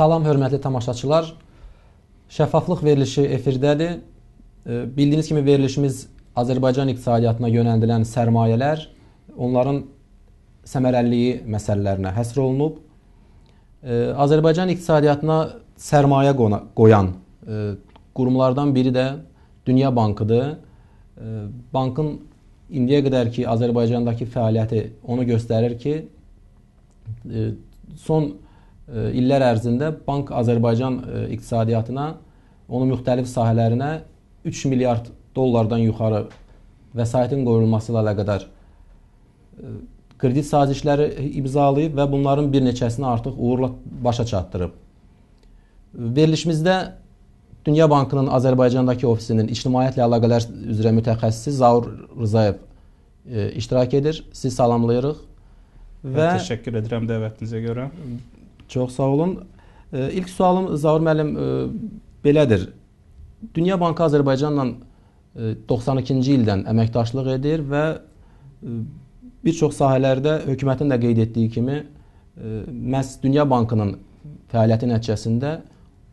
Salam hörmətli tamaşaçılar. Şəffaflıq verilişi efirdədir. E, bildiyiniz kimi verilişimiz Azərbaycan iqtisadiyyatına yönəldilən sərmayələr, onların səmərəliliyi məsələlərinə həsr olunub. E, Azərbaycan iqtisadiyyatına sərmayə qoyan e, qurumlardan biri də Dünya Bankıdır. Bankın indiyə qədər ki Azərbaycandakı fəaliyyəti onu göstərir ki, son illər ərzində bank Azərbaycan e, iqtisadiyyatına, onun müxtəlif sahələrinə 3 milyard dollardan yuxarı vəsaitin qoyulması ilə əlaqədar e, kredit sazişləri imzalayıb və bunların bir neçəsini artıq uğurla başa çatdırıb. Verilişimizdə Dünya Bankının Azərbaycandakı ofisinin ictimaiyyətlə əlaqələr üzrə mütəxəssisi Zaur Rzayev e, iştirak edir. Sizi salamlayırıq. Və, və təşəkkür edirəm dəvətinizə görə. Çox sağ olun. E, ilk sualım Zaur müəllim e, belədir. Dünya Bankı Azərbaycanla e, 92-ci ildən əməkdaşlıq edir və e, bir çox sahələrdə hökumətin də qeyd etdiyi kimi e, məhz Dünya Bankının fəaliyyəti nəticəsində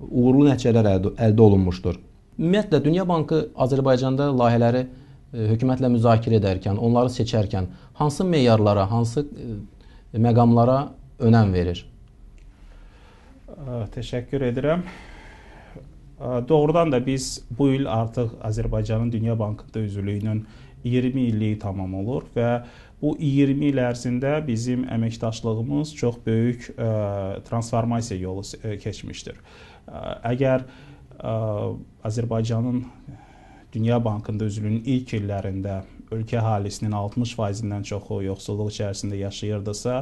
uğurlu nəticələr əldə olunmuşdur. Ümumiyyətlə Dünya Bankı Azərbaycanda layihələri e, hökumətlə müzakirə edərkən, onları seçərkən hansı meyarlara, hansı məqamlara önəm verir? Təşəkkür edirəm. Doğrudan da biz bu il artıq Azərbaycanın Dünya Bankında üzvlüyünün 20 illiyi tamam olur və bu 20 il ərzində bizim əməkdaşlığımız çox böyük ə, e, transformasiya yolu e, keçmişdir. Əgər ə, e, Azərbaycanın Dünya Bankında üzvlüyünün ilk illərində ölkə əhalisinin 60%-dən çoxu yoxsulluq içərisində yaşayırdısa,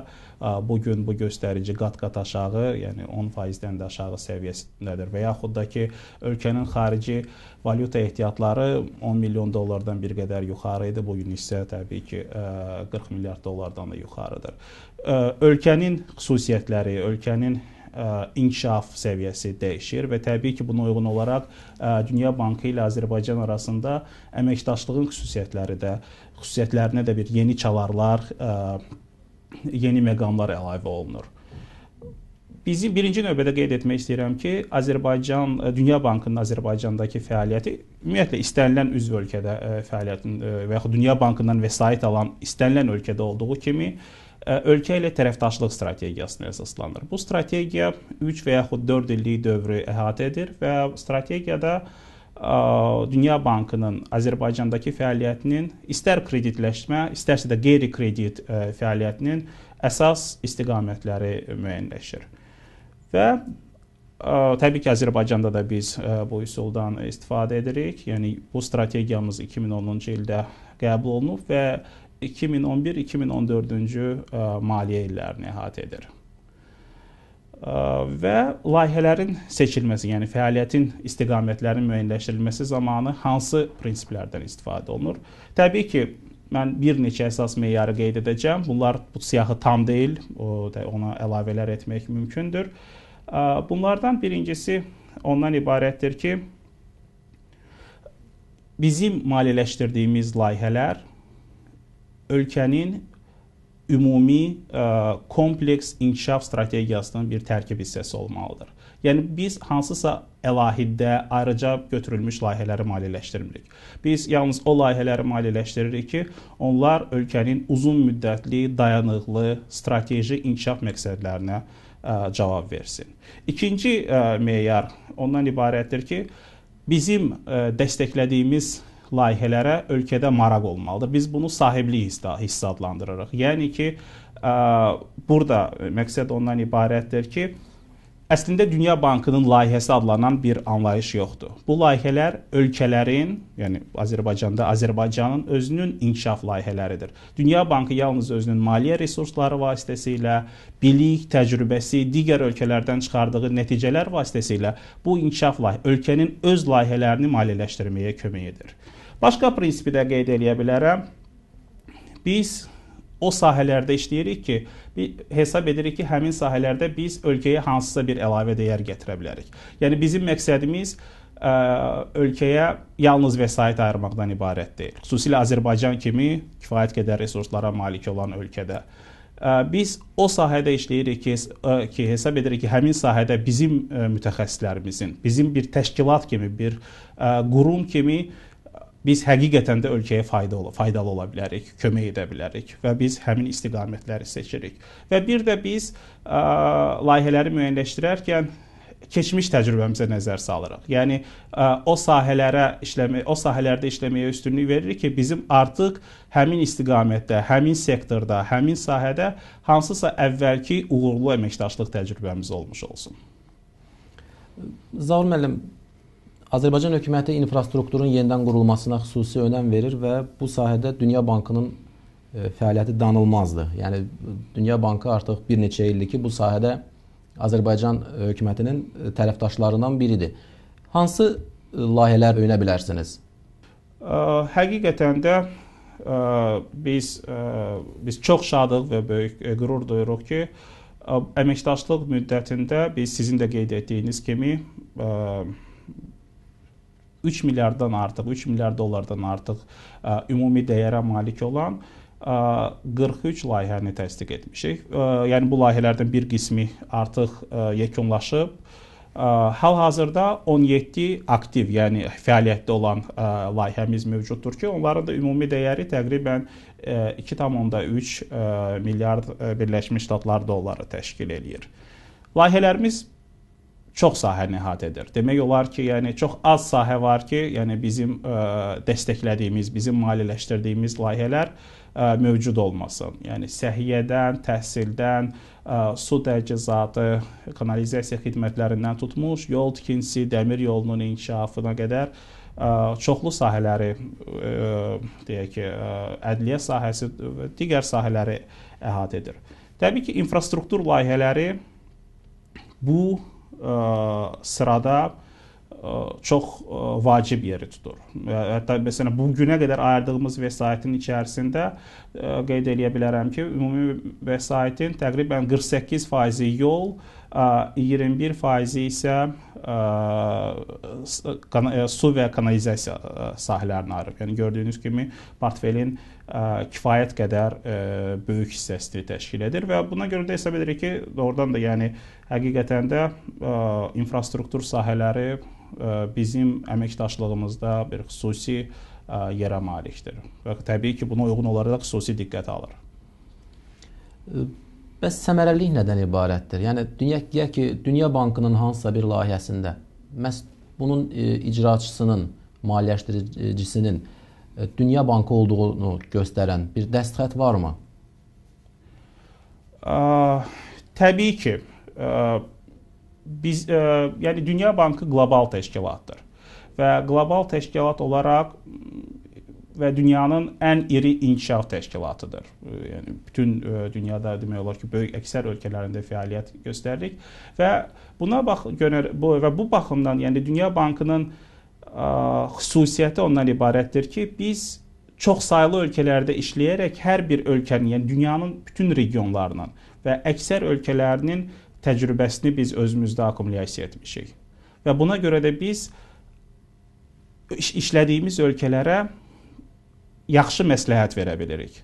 bu gün bu göstərici qat-qat aşağı, yəni 10%-dən də aşağı səviyyəsindədir və yaxud da ki, ölkənin xarici valyuta ehtiyatları 10 milyon dollardan bir qədər yuxarı idi. Bu gün isə təbii ki, 40 milyard dollardan da yuxarıdır. Ölkənin xüsusiyyətləri, ölkənin inkişaf səviyyəsi dəyişir və təbii ki, buna uyğun olaraq Dünya Bankı ilə Azərbaycan arasında əməkdaşlığın xüsusiyyətləri də xüsusiyyətlərinə də bir yeni çalarlar, yeni məqamlar əlavə olunur. Bizi birinci növbədə qeyd etmək istəyirəm ki, Azərbaycan Dünya Bankının Azərbaycandakı fəaliyyəti ümumiyyətlə istənilən üzv ölkədə fəaliyyətin və yaxud Dünya Bankından vəsait alan istənilən ölkədə olduğu kimi ölkə ilə tərəfdaşlıq strategiyasına əsaslanır. Bu strategiya 3 və yaxud 4 illik dövrü əhatə edir və strategiyada Dünya Bankının Azərbaycandakı fəaliyyətinin istər kreditləşmə, istərsə də qeyri-kredit fəaliyyətinin əsas istiqamətləri müəyyənləşir. Və təbii ki, Azərbaycanda da biz bu üsuldan istifadə edirik. Yəni bu strategiyamız 2010-cu ildə qəbul olunub və 2011-2014-cü e, maliyyə illərini əhatə edir e, və layihələrin seçilməsi, yəni fəaliyyətin istiqamətlərinin müəyyənləşdirilməsi zamanı hansı prinsiplərdən istifadə olunur? Təbii ki, mən bir neçə əsas meyarı qeyd edəcəm. Bunlar bu siyahı tam deyil, o da ona əlavələr etmək mümkündür. E, bunlardan birincisi ondan ibarətdir ki, bizim maliyyələşdirdiyimiz layihələr ölkənin ümumi ə, e, kompleks inkişaf strategiyasının bir tərkib hissəsi olmalıdır. Yəni biz hansısa əlahiddə ayrıca götürülmüş layihələri maliyyələşdirmirik. Biz yalnız o layihələri maliyyələşdiririk ki, onlar ölkənin uzun müddətli, dayanıqlı strateji inkişaf məqsədlərinə ə, e, cavab versin. İkinci ə, e, meyar ondan ibarətdir ki, bizim ə, dəstəklədiyimiz layihələrə ölkədə maraq olmalıdır. Biz bunu sahiblik hissi adlandırırıq. Yəni ki, ə, burada məqsəd ondan ibarətdir ki, Əslində Dünya Bankının layihəsi adlanan bir anlayış yoxdur. Bu layihələr ölkələrin, yəni Azərbaycanda Azərbaycanın özünün inkişaf layihələridir. Dünya Bankı yalnız özünün maliyyə resursları vasitəsilə, bilik, təcrübəsi, digər ölkələrdən çıxardığı nəticələr vasitəsilə bu inkişaf layihə ölkənin öz layihələrini maliyyələşdirməyə kömək edir. Başqa prinsipi də qeyd eləyə bilərəm. Biz o sahələrdə işləyirik ki, hesab edirik ki, həmin sahələrdə biz ölkəyə hansısa bir əlavə dəyər gətirə bilərik. Yəni bizim məqsədimiz ə, ölkəyə yalnız vəsait ayırmaqdan ibarət deyil. Xüsusilə Azərbaycan kimi kifayət qədər resurslara malik olan ölkədə ə, biz o sahədə işləyirik ki, ə, ki hesab edirik ki, həmin sahədə bizim ə, mütəxəssislərimizin, bizim bir təşkilat kimi, bir ə, qurum kimi ə, biz həqiqətən də ölkəyə fayda ola, faydalı ola bilərik, kömək edə bilərik və biz həmin istiqamətləri seçirik. Və bir də biz ə, layihələri müəyyənləşdirərkən keçmiş təcrübəmizə nəzər salırıq. Yəni ə, o sahələrə işləmək, o sahələrdə işləməyə üstünlük veririk ki, bizim artıq həmin istiqamətdə, həmin sektorda, həmin sahədə hansısa əvvəlki uğurlu əməkdaşlıq təcrübəmiz olmuş olsun. Zaur müəllim, Azərbaycan hökuməti infrastrukturun yenidən qurulmasına xüsusi önəm verir və bu sahədə Dünya Bankının e, fəaliyyəti danılmazdır. Yəni Dünya Bankı artıq bir neçə ildir ki, bu sahədə Azərbaycan e, hökumətinin e, tərəfdaşlarından biridir. Hansı layihələr öyrənə bilərsiniz? Həqiqətən də biz biz çox şadıq və böyük qürur duyuruq ki, əməkdaşlıq müddətində biz sizin də qeyd etdiyiniz kimi 3 milyarddan artıq, 3 milyard dollardan artıq ə, ümumi dəyərə malik olan ə, 43 layihəni təsdiq etmişik. Ə, yəni bu layihələrdən bir qismi artıq ə, yekunlaşıb. Hal-hazırda 17 aktiv, yəni fəaliyyətdə olan ə, layihəmiz mövcuddur ki, onların da ümumi dəyəri təqribən 2.3 milyard Birləşmiş Ştatlar dolları təşkil eləyir. Layihələrimiz çox sahəni əhatə edir. Demək olar ki, yəni çox az sahə var ki, yəni bizim ə, e, dəstəklədiyimiz, bizim maliyyələşdirdiyimiz layihələr ə, e, mövcud olmasın. Yəni səhiyyədən, təhsildən, ə, e, su təchizatı, kanalizasiya xidmətlərindən tutmuş, yol tikintisi, dəmir yolunun inkişafına qədər ə, çoxlu sahələri ə, deyək ki, ə, ədliyyə sahəsi və digər sahələri əhatə edir. Təbii ki, infrastruktur layihələri bu sırada çox vacib yeri tutur. Hətta məsələn bu günə qədər ayırdığımız vəsaitin içərisində qeyd eləyə bilərəm ki, ümumi vəsaitin təqribən 48% yol, 21% isə su э, э, э, və kanalizasiya sahələrinə ayrılıb. Yəni gördüyünüz kimi portfelin kifayət qədər böyük hissəsini təşkil edir və buna görə də hesab edirik ki, doğrudan da yəni həqiqətən də infrastruktur sahələri bizim əməkdaşlığımızda bir xüsusi yerə malikdir. Və təbii ki, buna uyğun olaraq xüsusi diqqət alır. Bəs səmərəlilik nədən ibarətdir? Yəni dünya deyək ki, Dünya Bankının hansısa bir layihəsində məhz bunun icraçısının, maliyyələşdiricisinin e, E, Dünya Bankı olduğunu göstərən bir dəstxət varmı? Ə, təbii ki, ə, biz ə, yəni Dünya Bankı qlobal təşkilatdır və qlobal təşkilat olaraq və dünyanın ən iri inkişaf təşkilatıdır. Yəni bütün dünyada demək olar ki, böyük əksər ölkələrində fəaliyyət göstəririk və buna bax görər bu və bu baxımdan yəni Dünya Bankının ə, xüsusiyyəti ondan ibarətdir ki, biz çoxsaylı ölkələrdə işləyərək hər bir ölkənin, yəni dünyanın bütün regionlarının və əksər ölkələrinin təcrübəsini biz özümüzdə akkumulasiya etmişik. Və buna görə də biz iş, işlədiyimiz ölkələrə yaxşı məsləhət verə bilirik.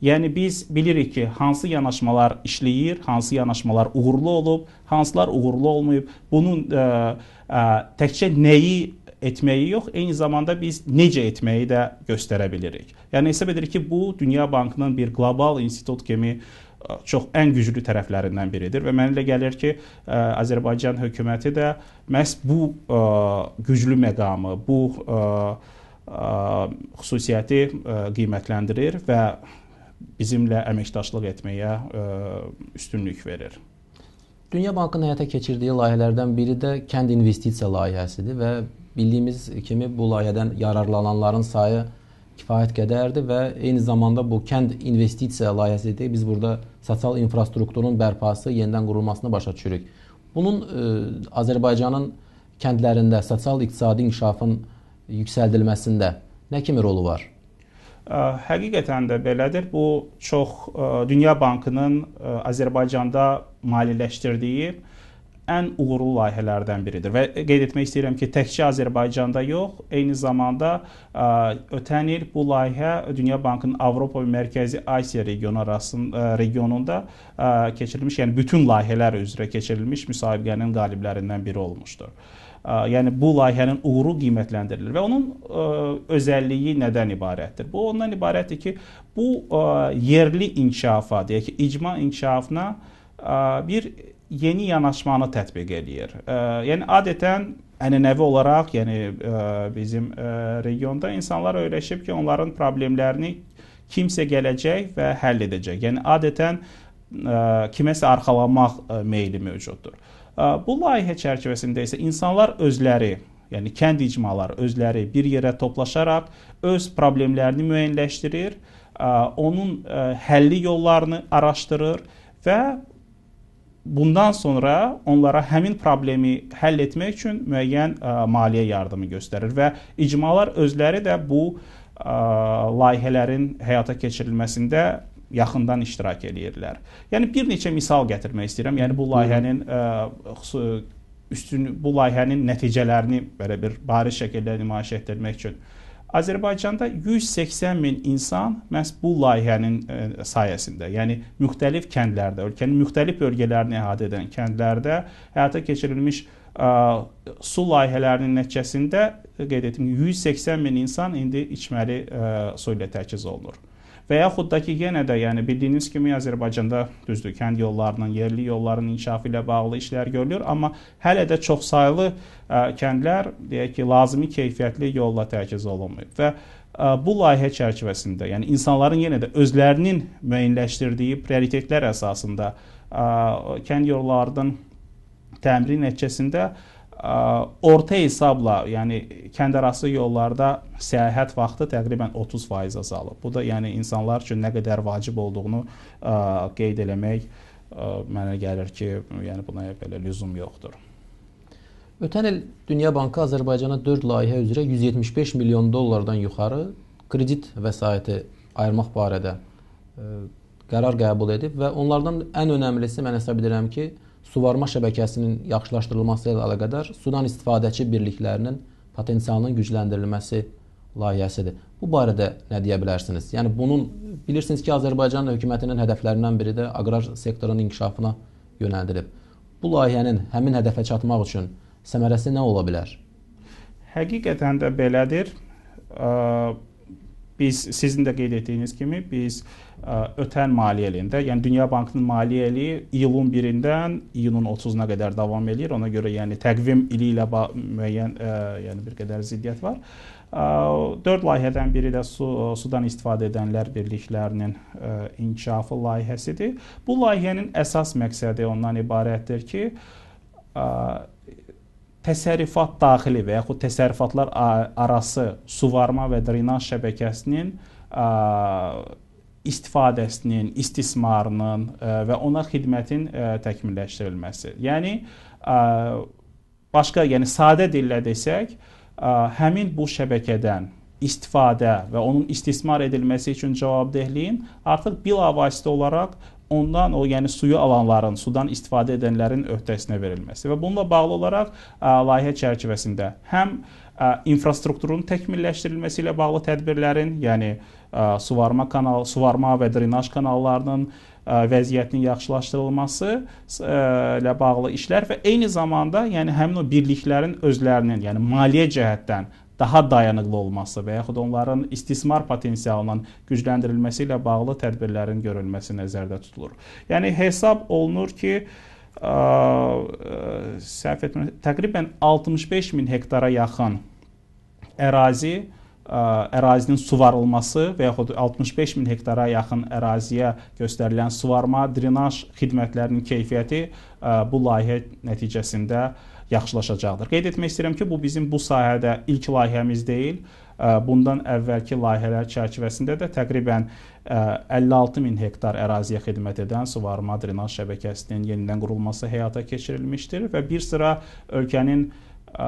Yəni biz bilirik ki, hansı yanaşmalar işləyir, hansı yanaşmalar uğurlu olub, hansılar uğurlu olmayıb. Bunun ə, ə, təkcə nəyi etməyi yox, eyni zamanda biz necə etməyi də göstərə bilirik. Yəni hesab edirik ki, bu Dünya Bankının bir qlobal institut kimi e, çox ən güclü tərəflərindən biridir və mənə elə gəlir ki, ə, e, Azərbaycan hökuməti də məhz bu ə, e, güclü məqamı, bu ə, ə, xüsusiyyəti ə, qiymətləndirir və bizimlə əməkdaşlıq etməyə ə, üstünlük verir. Dünya Bankının həyata keçirdiyi layihələrdən biri də kənd investisiya layihəsidir və bildiyimiz kimi bu layihədən yararlananların sayı kifayət qədərdir və eyni zamanda bu kənd investisiya layihəsi dedik, biz burada sosial infrastrukturun bərpası, yenidən qurulmasını başa düşürük. Bunun ə, e, Azərbaycanın kəndlərində sosial iqtisadi inkişafın yüksəldilməsində nə kimi rolu var? Ə, e, həqiqətən də belədir. Bu çox ə, e, Dünya Bankının ə, Azərbaycanda maliyyələşdirdiyi ən uğurlu layihələrdən biridir və qeyd etmək istəyirəm ki, təkcə Azərbaycanda yox, eyni zamanda ötən il bu layihə Dünya Bankının Avropa və Mərkəzi Asiya regionu arasında regionunda keçirilmiş, yəni bütün layihələr üzrə keçirilmiş müsabiqənin qaliblərindən biri olmuşdur yəni bu layihənin uğuru qiymətləndirilir və onun ə, özəlliyi nədən ibarətdir? Bu ondan ibarətdir ki, bu ə, yerli inkişafa, deyək ki, icma inkişafına ə, bir yeni yanaşmanı tətbiq eləyir. E, yəni adətən ənənəvi olaraq, yəni e, bizim e, regionda insanlar öyrəşib ki, onların problemlərini kimsə gələcək və həll edəcək. Yəni adətən e, kiməsə arxalanmaq e, meyli mövcuddur. E, bu layihə çərçivəsində isə insanlar özləri Yəni kənd icmaları özləri bir yerə toplaşaraq öz problemlərini müəyyənləşdirir, ə, onun ə, həlli yollarını araşdırır və bundan sonra onlara həmin problemi həll etmək üçün müəyyən ə, e, maliyyə yardımı göstərir və icmalar özləri də bu ə, e, layihələrin həyata keçirilməsində yaxından iştirak eləyirlər. Yəni bir neçə misal gətirmək istəyirəm. Yəni bu layihənin ə, e, üstün bu layihənin nəticələrini belə bir bariz şəkildə nümayiş etdirmək üçün Azərbaycanda 180 min insan məhz bu layihənin e, sayəsində, yəni müxtəlif kəndlərdə, ölkənin müxtəlif bölgələrini əhatə edən kəndlərdə həyata keçirilmiş e, su layihələrinin nəticəsində e, qeyd etdim 180 min insan indi içməli su ilə təchiz olunur. Və yaxud da ki, yenə də, yəni bildiyiniz kimi Azərbaycanda düzdür, kənd yollarının, yerli yolların inkişafı ilə bağlı işlər görülür, amma hələ də çoxsaylı ə, kəndlər deyək ki, lazımi keyfiyyətli yolla təchiz olunmayıb və ə, bu layihə çərçivəsində, yəni insanların yenə də özlərinin müəyyənləşdirdiyi prioritetlər əsasında ə, kənd yollarının təmiri nəticəsində ə, orta hesabla, yəni kənd arası yollarda səyahət vaxtı təqribən 30% azalıb. Bu da yəni insanlar üçün nə qədər vacib olduğunu ə, qeyd eləmək ə, mənə gəlir ki, yəni buna belə lüzum yoxdur. Ötən il Dünya Bankı Azərbaycana 4 layihə üzrə 175 milyon dollardan yuxarı kredit vəsaiti ayırmaq barədə ə, qərar qəbul edib və onlardan ən önəmlisi mən hesab edirəm ki, suvarma şəbəkəsinin yaxşılaşdırılması ilə əlaqədar sudan istifadəçi birliklərinin potensialının gücləndirilməsi layihəsidir. Bu barədə nə deyə bilərsiniz? Yəni bunun bilirsiniz ki, Azərbaycan hökumətinin hədəflərindən biri də aqrar sektorun inkişafına yönəldilib. Bu layihənin həmin hədəfə çatmaq üçün səmərəsi nə ola bilər? Həqiqətən də belədir. Ə Biz sizin də qeyd etdiyiniz kimi biz ə, ötən maliyyə ilində, yəni Dünya Bankının maliyyə ili iyulun 1-dən iyunun 30-una qədər davam eləyir. Ona görə yəni təqvim ili ilə müəyyən ə, yəni bir qədər ziddiyyət var. 4 layihədən biri də su, sudan istifadə edənlər birliklərinin ə, inkişafı layihəsidir. Bu layihənin əsas məqsədi ondan ibarətdir ki, ə, təsərrüfat daxili və yaxud təsərrüfatlar arası suvarma və drenaj şəbəkəsinin istifadəsinin, istismarının e, və ona xidmətin e, təkmilləşdirilməsi. Yəni başqa, yəni sadə dillə desək, həmin bu şəbəkədən istifadə və onun istismar edilməsi üçün cavabdehliyin artıq bilavasitə olaraq ondan o yəni suyu alanların, sudan istifadə edənlərin öhdəsinə verilməsi və bununla bağlı olaraq layihə çərçivəsində həm infrastrukturun təkmilləşdirilməsi ilə bağlı tədbirlərin, yəni suvarma kanal, suvarma və drenaj kanallarının vəziyyətinin yaxşılaşdırılması ilə bağlı işlər və eyni zamanda, yəni həmin o birliklərin özlərinin, yəni maliyyə cəhətdən daha dayanıqlı olması və yaxud onların istismar potensialının gücləndirilməsi ilə bağlı tədbirlərin görülməsi nəzərdə tutulur. Yəni hesab olunur ki, ə, səhv etmə, təqribən 65 min hektara yaxın ərazi ə, ərazinin suvarılması və yaxud 65 min hektara yaxın əraziyə göstərilən suvarma, drenaj xidmətlərinin keyfiyyəti ə, bu layihə nəticəsində ə, yaxşılaşacaqdır. Qeyd etmək istəyirəm ki, bu bizim bu sahədə ilk layihəmiz deyil. Bundan əvvəlki layihələr çərçivəsində də təqribən 56 min hektar əraziyə xidmət edən suvarma drenaj şəbəkəsinin yenidən qurulması həyata keçirilmişdir və bir sıra ölkənin ə,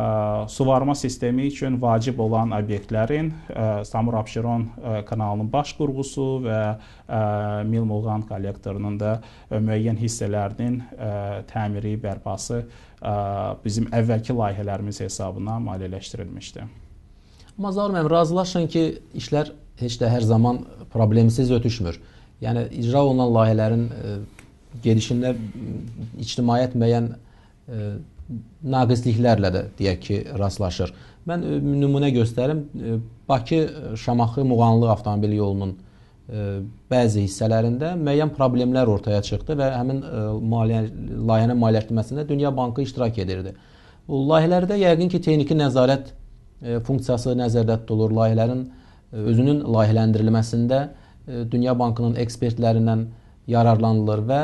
suvarma sistemi üçün vacib olan obyektlərin ə, Samur Abşeron ə, kanalının baş qurğusu və ə, Milmoğan kollektorunun da ə, müəyyən hissələrinin ə, təmiri, bərpası ə, bizim əvvəlki layihələrimiz hesabına maliyyələşdirilmişdi. Mazar müəllim, razılaşın ki, işlər heç də hər zaman problemsiz ötüşmür. Yəni icra olunan layihələrin e, gedişində ictimaiyyət müəyyən e, naqisliklərlə də deyək ki, rastlaşır. Mən e, nümunə göstərim. Bakı Şamaxı Muğanlı avtomobil yolunun bəzi hissələrində müəyyən problemlər ortaya çıxdı və həmin e, maliyyə layihənin maliyyələşdirməsində Dünya Bankı iştirak edirdi. Bu layihələrdə yəqin ki, texniki nəzarət e, funksiyası nəzərdə tutulur. Layihələrin e, özünün layihələndirilməsində Dünya Bankının ekspertlərindən yararlanılır və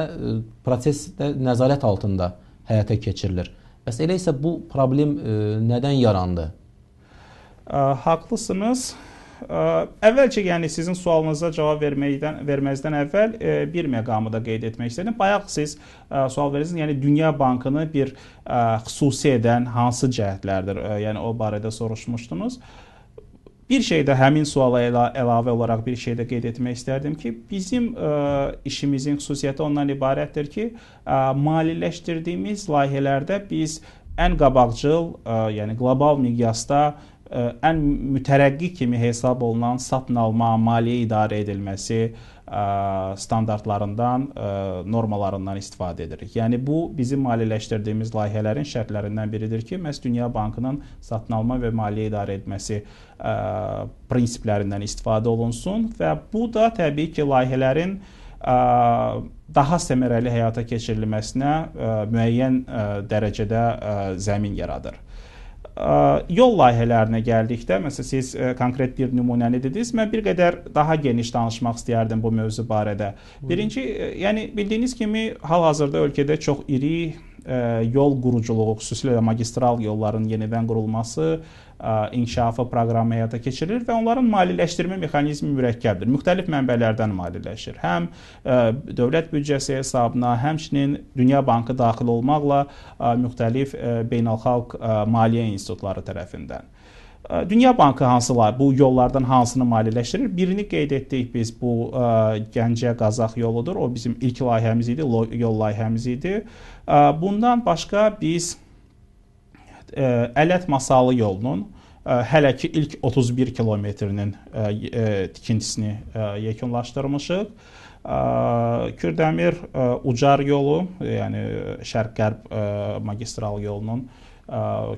proses də nəzarət altında həyata keçirilir. Bəs elə isə bu problem nədən yarandı? Haqlısınız. Əvvəlcə yəni sizin sualınıza cavab verməkdən verməzdən əvvəl e, bir məqamı da qeyd etmək istədim. Bayaq siz e, sual verdiniz, yəni Dünya Bankını bir e, xüsusi edən hansı cəhətlərdir? Yəni o barədə soruşmuşdunuz. Bir şey də həmin suala əla əlavə olaraq bir şey də qeyd etmək istərdim ki, bizim ə, işimizin xüsusiyyəti ondan ibarətdir ki, ə, maliləşdirdiyimiz layihələrdə biz ən qabaqcıl, ə, yəni qlobal miqyasda ən mütərəqqi kimi hesab olunan satın alma, maliyyə idarə edilməsi standartlarından, normalarından istifadə edirik. Yəni bu bizim maliyyələşdirdiyimiz layihələrin şərtlərindən biridir ki, məhz Dünya Bankının satın alma və maliyyə idarə etməsi prinsiplərindən istifadə olunsun və bu da təbii ki, layihələrin daha səmərəli həyata keçirilməsinə müəyyən dərəcədə zəmin yaradır. Yol layihələrinə gəldikdə, məsələn, siz konkret bir nümunəni dediniz. Mən bir qədər daha geniş danışmaq istəyərdim bu mövzu barədə. Birinci, yəni bildiyiniz kimi hal-hazırda ölkədə çox iri yol quruculuğu, xüsusilə magistral yolların yenidən qurulması, inkişafı proqramı həyata keçirilir və onların maliyyələşdirmə mexanizmi mürəkkəbdir. Müxtəlif mənbələrdən maliyyələşir. Həm dövlət büdcəsi hesabına, həmçinin Dünya Bankı daxil olmaqla müxtəlif beynəlxalq maliyyə institutları tərəfindən. Dünya Bankı hansılar bu yollardan hansını maliyyələşdirir? Birini qeyd etdik biz bu ə, Gəncə Qazax yoludur. O bizim ilk layihəmiz idi, yol layihəmiz idi. Ə, Bundan başqa biz e, Ələt masalı yolunun e, hələ ki ilk 31 kilometrinin e, tikintisini yekunlaşdırmışıq. Kürdəmir Ucar yolu, yəni şərq-qərb magistral yolunun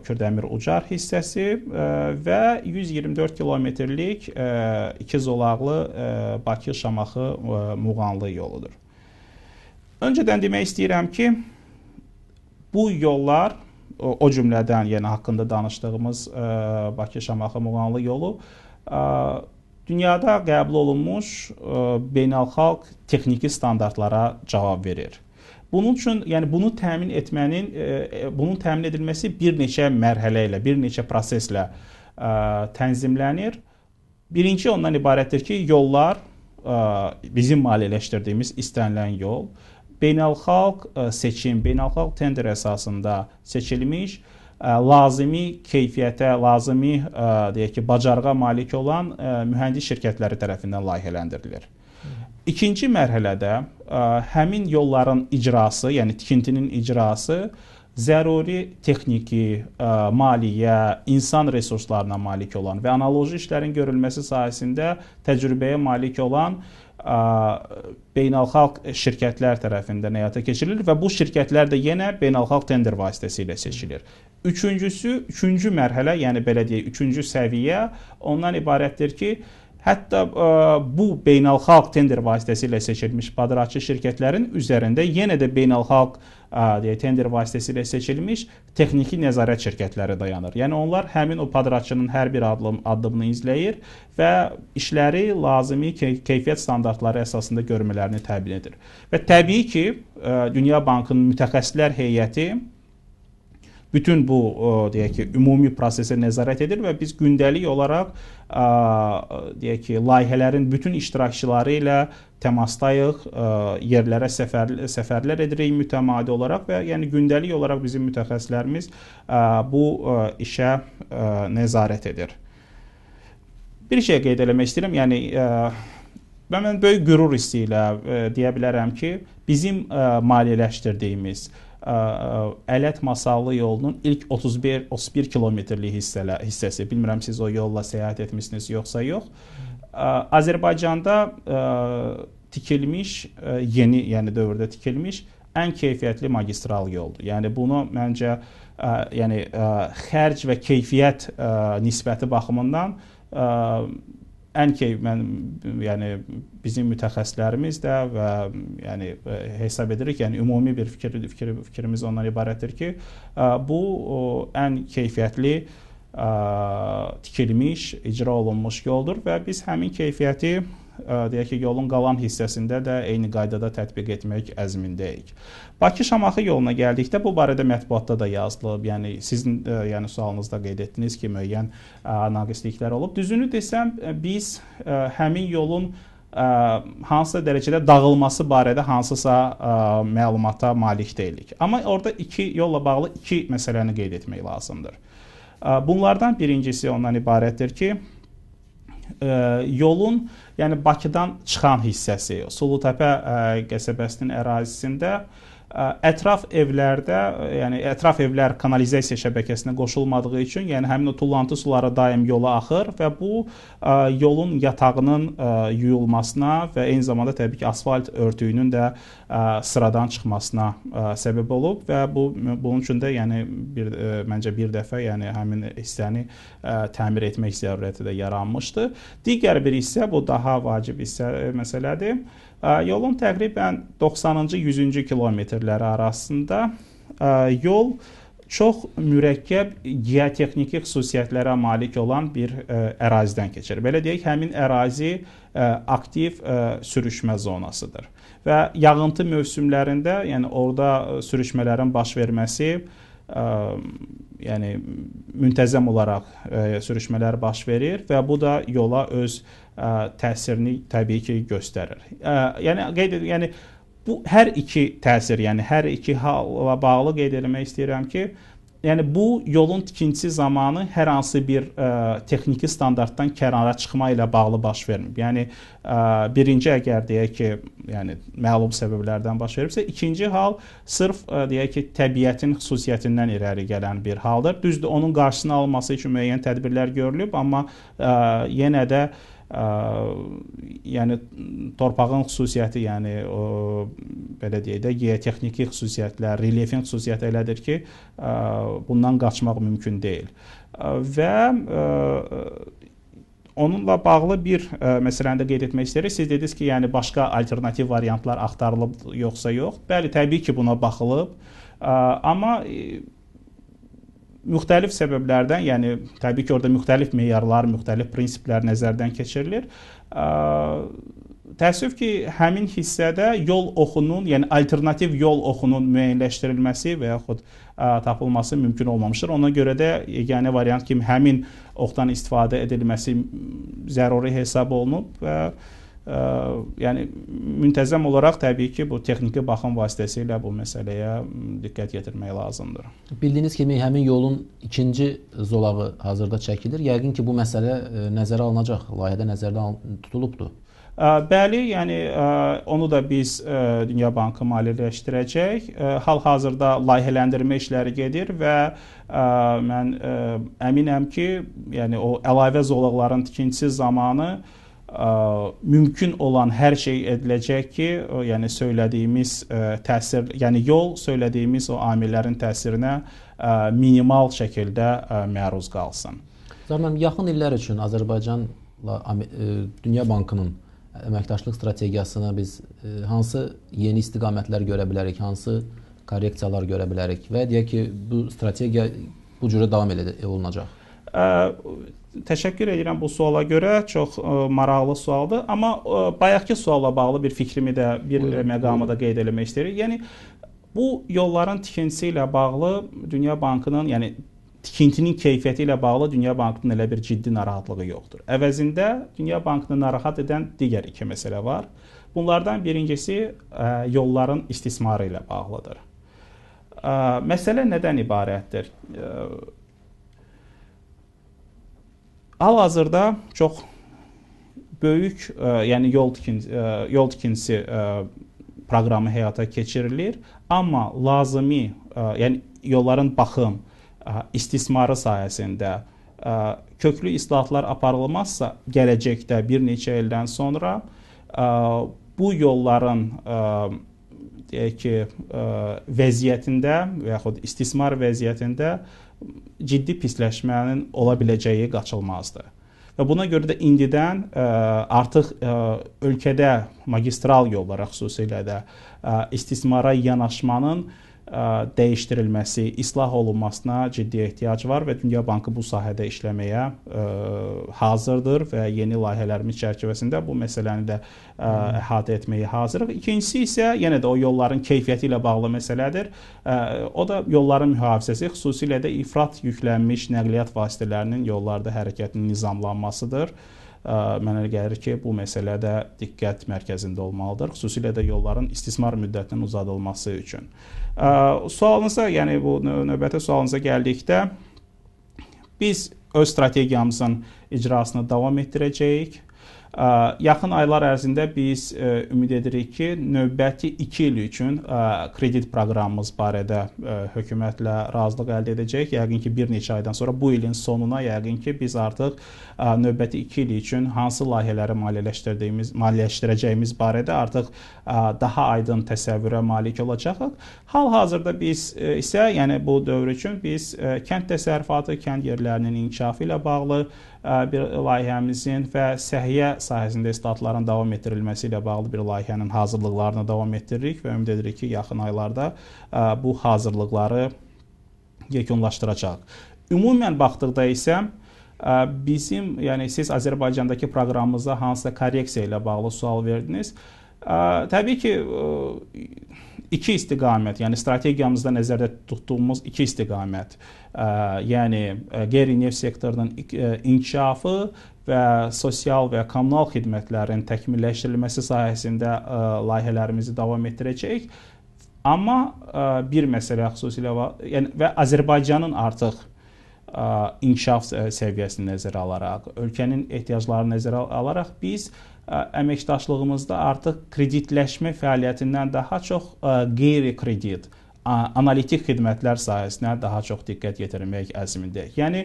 Kürdəmir Ucar hissəsi və 124 kilometrlik ikizolaqlı Bakı-Şamaxı-Muğanlı yoludur. Öncədən demək istəyirəm ki, Bu yollar o, o cümlədən, yəni haqqında danışdığımız ə, e, Bakı Şamaxı Muğanlı yolu ə, e, dünyada qəbul olunmuş ə, e, beynəlxalq texniki standartlara cavab verir. Bunun üçün, yəni bunu təmin etmənin, ə, bunun təmin edilməsi bir neçə mərhələ ilə, bir neçə proseslə ə, tənzimlənir. Birinci ondan ibarətdir ki, yollar ə, bizim maliyyələşdirdiyimiz istənilən yol ə, beynəlxalq e, seçim, beynəlxalq tender əsasında seçilmiş e, lazımi keyfiyyətə, lazımi e, deyək ki, bacarığa malik olan mühəndis şirkətləri tərəfindən layihələndirilir. İkinci mərhələdə həmin yolların icrası, yəni tikintinin icrası zəruri texniki, maliyyə, insan resurslarına malik olan və analoji işlərin görülməsi sahəsində təcrübəyə malik olan beynəlxalq şirkətlər tərəfindən həyata keçirilir və bu şirkətlər də yenə beynəlxalq tender vasitəsilə seçilir. Üçüncüsü, üçüncü mərhələ, yəni belə deyək, üçüncü səviyyə ondan ibarətdir ki, hətta ə, bu beynəlxalq tender vasitəsilə seçilmiş padratçı şirkətlərin üzərində yenə də beynəlxalq ə, deyə tender vasitəsilə seçilmiş texniki nəzarət şirkətləri dayanır. Yəni onlar həmin o padratçının hər bir addım addımını izləyir və işləri lazımi keyfiyyət standartları əsasında görmələrini təmin edir. Və təbii ki, Dünya Bankının mütəxəssislər heyəti bütün bu ə, e, deyək ki, ümumi prosesə nəzarət edir və biz gündəlik olaraq ə, e, deyək ki, layihələrin bütün iştirakçıları ilə təmasdayıq, ə, e, yerlərə səfər səfərlər edirik mütəmadi olaraq və yəni gündəlik olaraq bizim mütəxəssislərimiz ə, bu ə, işə ə, nəzarət edir. Bir şey qeyd eləmək istəyirəm, yəni ə, Və mən böyük qürur hissi ilə ə, deyə bilərəm ki, bizim ə, maliyyələşdirdiyimiz, Ələt Masallı yolunun ilk 31 31 kilometrlik hissələ, hissəsi. Bilmirəm siz o yolla səyahət etmisiniz yoxsa yox. Azərbaycanda tikilmiş yeni, yəni dövrdə tikilmiş ən keyfiyyətli magistral yoldur. Yəni bunu məncə ə, yəni ə, xərc və keyfiyyət ə, nisbəti baxımından ə, ən ki mən yəni bizim mütəxəssislərimiz də və yəni e, hesab edirik, yəni ümumi bir fikir, fikir fikrimiz ondan ibarətdir ki, e, bu ən keyfiyyətli ə, e, tikilmiş, icra olunmuş yoldur və biz həmin keyfiyyəti deyək ki, yolun qalan hissəsində də eyni qaydada tətbiq etmək əzmindəyik. Bakı-Şamaxı yoluna gəldikdə bu barədə mətbuatda da yazılıb. Yəni sizin yəni sualınızda qeyd etdiniz ki, müəyyən naqisliklər olub. Düzünü desəm, biz həmin yolun ə, hansısa dərəcədə dağılması barədə hansısa ə, məlumata malik deyilik. Amma orada iki yolla bağlı iki məsələni qeyd etmək lazımdır. Ə, bunlardan birincisi ondan ibarətdir ki, ə, yolun yəni Bakıdan çıxan hissəsi, Sulutəpə e, qəsəbəsinin ərazisində ətraf evlərdə, e, yəni ətraf evlər kanalizasiya şəbəkəsinə qoşulmadığı üçün, yəni həmin o tullantı suları daim yola axır və bu ə, yolun yatağının ə, yuyulmasına və eyni zamanda təbii ki, asfalt örtüyünün də ə, sıradan çıxmasına ə, səbəb olub və bu bunun üçün də yəni bir ə, məncə bir dəfə, yəni həmin hissəni ə, təmir etmək zərurəti də yaranmışdı. Digər bir hissə bu daha vacib hissə e, məsələdir. Yolun təqribən 90-cı 100-cü kilometrləri arasında yol çox mürəkkəb geotexniki xüsusiyyətlərə malik olan bir ə, ərazidən keçir. Belə deyək, həmin ərazi ə, aktiv ə, sürüşmə zonasıdır. Və yağıntı mövsümlərində, yəni orada sürüşmələrin baş verməsi ə, yəni müntəzəm olaraq ə, sürüşmələr baş verir və bu da yola öz ə, təsirini təbii ki göstərir. Ə, yəni qeyd edir, yəni bu hər iki təsir, yəni hər iki halla bağlı qeyd etmək istəyirəm ki, Yəni bu yolun tikintisi zamanı hər hansı bir ə, e, texniki standartdan kənara çıxma ilə bağlı baş vermir. Yəni ə, e, birinci əgər deyək ki, yəni məlum səbəblərdən baş veribsə, ikinci hal sırf ə, e, deyək ki, təbiətin xüsusiyyətindən irəli gələn bir haldır. Düzdür, onun qarşısını alması üçün müəyyən tədbirlər görülüb, amma ə, yenə də ə, ə, э, yəni torpağın xüsusiyyəti, yəni o, belə deyək də, geotexniki xüsusiyyətlər, relyefin xüsusiyyəti elədir ki, ə, bundan qaçmaq mümkün deyil. Ə, və ə, Onunla bağlı bir ə, məsələni də qeyd etmək istəyirik. Siz dediniz ki, yəni başqa alternativ variantlar axtarılıb yoxsa yox? Bəli, təbii ki, buna baxılıb. Ə, amma müxtəlif səbəblərdən, yəni təbii ki, orada müxtəlif meyarlar, müxtəlif prinsiplər nəzərdən keçirilir. Təəssüf ki, həmin hissədə yol oxunun, yəni alternativ yol oxunun müəyyənləşdirilməsi və yaxud ə, tapılması mümkün olmamışdır. Ona görə də yeganə variant kimi həmin oxdan istifadə edilməsi zəruri hesab olunub və ə, yəni müntəzəm olaraq təbii ki, bu texniki baxım vasitəsilə bu məsələyə diqqət yetirmək lazımdır. Bildiyiniz kimi həmin yolun ikinci zolağı hazırda çəkilir. Yəqin ki, bu məsələ nəzərə alınacaq, layihədə nəzərdə tutulubdur. Bəli, yəni onu da biz Dünya Bankı maliyyələşdirəcək. Hal-hazırda layihələndirmə işləri gedir və mən əminəm ki, yəni o əlavə zolaqların tikintisi zamanı mümkün olan hər şey ediləcək ki, o, yəni söylədiyimiz ə, təsir, yəni yol söylədiyimiz o amillərin təsirinə ə, minimal şəkildə ə, məruz qalsın. Zərməm yaxın illər üçün Azərbaycanla Dünya Bankının əməkdaşlıq strategiyasına biz ə, hansı yeni istiqamətlər görə bilərik, hansı korreksiyalar görə bilərik və deyək ki, bu strategiya bu cürə davam edəcək, olunacaq. Ə Təşəkkür edirəm bu suala görə. Çox ə, e, maraqlı sualdır, amma ə, e, bayaqki sualla bağlı bir fikrimi də bir buyur, məqamı buyur. da qeyd eləmək istəyirəm. Yəni bu yolların tikintisi ilə bağlı Dünya Bankının, yəni tikintinin keyfiyyəti ilə bağlı Dünya Bankının elə bir ciddi narahatlığı yoxdur. Əvəzində Dünya Bankını narahat edən digər iki məsələ var. Bunlardan birincisi ə, e, yolların istismarı ilə bağlıdır. Ə, məsələ nədən ibarətdir? Ə, Hal-hazırda çox böyük, ə, e, yəni yol tikinci ə, e, yol tikincisi ə, e, proqramı həyata keçirilir, amma lazımi, ə, yəni yolların baxım, ə, istismarı sayəsində ə, köklü islahatlar aparılmazsa, gələcəkdə bir neçə ildən sonra ə, bu yolların ə, deyək ki, ə, vəziyyətində və yaxud istismar vəziyyətində ə, ciddi pisləşmənin ola biləcəyi qaçılmazdır. Və buna görə də indidən ə, e, artıq ə, e, ölkədə magistral yollara xüsusilə də ə, e, istismara yanaşmanın ə, dəyişdirilməsi, islah olunmasına ciddi ehtiyac var və Dünya Bankı bu sahədə işləməyə hazırdır və yeni layihələrimiz çərçivəsində bu məsələni də əhatə etməyə hazırıq. İkincisi isə yenə də o yolların keyfiyyəti ilə bağlı məsələdir. O da yolların mühafizəsi, xüsusilə də ifrat yüklənmiş nəqliyyat vasitələrinin yollarda hərəkətinin nizamlanmasıdır mənə gəlir ki, bu məsələ də diqqət mərkəzində olmalıdır, xüsusilə də yolların istismar müddətinin uzadılması üçün. Sualınıza, yəni bu növbəti sualınıza gəldikdə biz öz strategiyamızın icrasını davam etdirəcəyik. Yaxın aylar ərzində biz ümid edirik ki, növbəti 2 il üçün kredit proqramımız barədə hökumətlə razılıq əldə edəcək. Yəqin ki, bir neçə aydan sonra bu ilin sonuna yəqin ki, biz artıq növbəti 2 il üçün hansı layihələri maliyyələşdirdiyimiz, maliyyələşdirəcəyimiz barədə artıq daha aydın təsəvvürə malik olacağıq. Hal-hazırda biz e, isə, yəni bu dövr üçün biz e, kənd təsərrüfatı, kənd yerlərinin inkişafı ilə bağlı e, bir layihəmizin və səhiyyə sahəsində islahatların davam etdirilməsi ilə bağlı bir layihənin hazırlıqlarını davam etdiririk və ümid edirik ki, yaxın aylarda bu hazırlıqları yekunlaşdıracaq. Ümumən baxdıqda isə Bizim, yəni siz Azərbaycandakı proqramımıza hansısa korreksiya ilə bağlı sual verdiniz. Təbii ki, iki istiqamət, yəni strategiyamızda nəzərdə tutduğumuz iki istiqamət, yəni qeyri-neft sektorunun inkişafı və sosial və kommunal xidmətlərin təkmilləşdirilməsi sahəsində layihələrimizi davam etdirəcəyik. Amma bir məsələ xüsusilə yəni və Azərbaycanın artıq inkişaf səviyyəsini nəzərə alaraq, ölkənin ehtiyaclarını nəzərə alaraq biz əməkdaşlığımızda artıq kreditləşmə fəaliyyətindən daha çox qeyri-kredit analitik xidmətlər sahəsinə daha çox diqqət yetirmək əzmindəyik. Yəni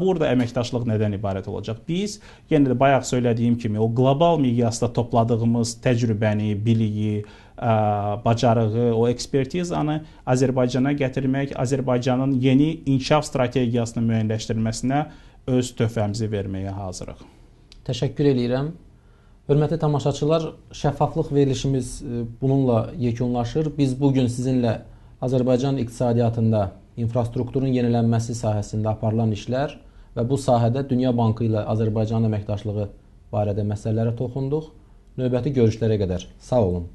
burada əməkdaşlıq nədən ibarət olacaq? Biz yenə yəni də bayaq söylədiyim kimi o qlobal miqyasda topladığımız təcrübəni, biliyi, ə, bacarığı, o ekspertizanı Azərbaycana gətirmək, Azərbaycanın yeni inkişaf strategiyasını müəyyənləşdirməsinə öz töhfəmizi verməyə hazırıq. Təşəkkür eləyirəm. Hörmətli tamaşaçılar, şəffaflıq verilişimiz e, bununla yekunlaşır. Biz bu gün sizinlə Azərbaycan iqtisadiyyatında infrastrukturun yenilənməsi sahəsində aparılan işlər və bu sahədə Dünya Bankı ilə Azərbaycanın əməkdaşlığı barədə məsələlərə toxunduq. Növbəti görüşlərə qədər sağ olun.